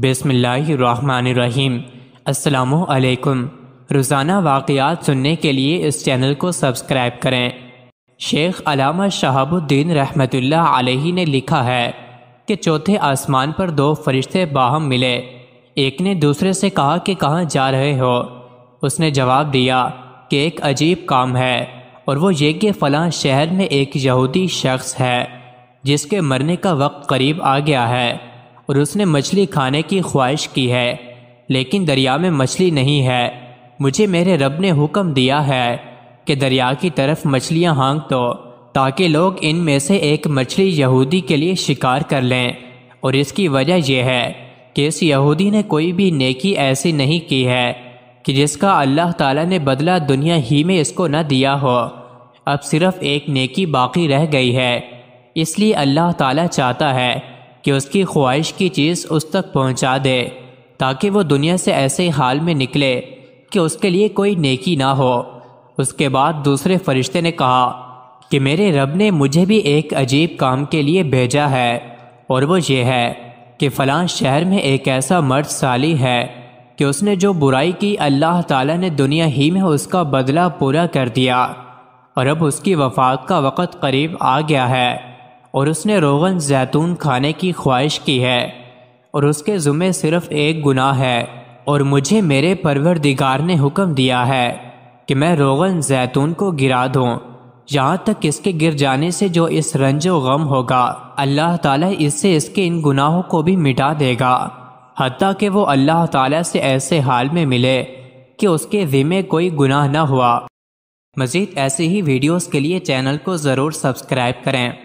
बिसमीम् अल्लाम रोज़ाना वाक़ात सुनने के लिए इस चैनल को सब्सक्राइब करें शेख अलामा शहाबुद्दीन रहमत आलही ने लिखा है कि चौथे आसमान पर दो फरिश्ते बाहम मिले एक ने दूसरे से कहा कि कहाँ जा रहे हो उसने जवाब दिया कि एक अजीब काम है और वो ये कि फ़लाँ शहर में एक यहूदी शख्स है जिसके मरने का वक्त करीब आ गया है और उसने मछली खाने की ख्वाहिश की है लेकिन दरिया में मछली नहीं है मुझे मेरे रब ने हुक्म दिया है कि दरिया की तरफ मछलियाँ हाँक दो ताकि लोग इनमें से एक मछली यहूदी के लिए शिकार कर लें और इसकी वजह यह है कि इस यहूदी ने कोई भी नेकी ऐसी नहीं की है कि जिसका अल्लाह ताला ने बदला दुनिया ही में इसको न दिया हो अब सिर्फ एक नेकी बाकी रह गई है इसलिए अल्लाह ताला चाहता है कि उसकी ख्वाहिश की चीज़ उस तक पहुंचा दे ताकि वो दुनिया से ऐसे हाल में निकले कि उसके लिए कोई नेकी ना हो उसके बाद दूसरे फरिश्ते ने कहा कि मेरे रब ने मुझे भी एक अजीब काम के लिए भेजा है और वो ये है कि फ़लां शहर में एक ऐसा मर्द साली है कि उसने जो बुराई की अल्लाह ताला ने दुनिया ही में उसका बदला पूरा कर दिया और अब उसकी वफात का वक़्त करीब आ गया है और उसने रोगन जैतून खाने की ख्वाहिश की है और उसके ज़ुमे सिर्फ एक गुनाह है और मुझे मेरे परवरदिगार ने हुक्म दिया है कि मैं रोगन जैतून को गिरा दूँ यहाँ तक इसके गिर जाने से जो इस रंज गम होगा अल्लाह ताला इससे इसके इन गुनाहों को भी मिटा देगा हती कि वो अल्लाह ताला से ऐसे हाल में मिले कि उसके ज़िम्मे कोई गुनाह न हुआ मज़ीद ऐसे ही वीडियोस के लिए चैनल को ज़रूर सब्सक्राइब करें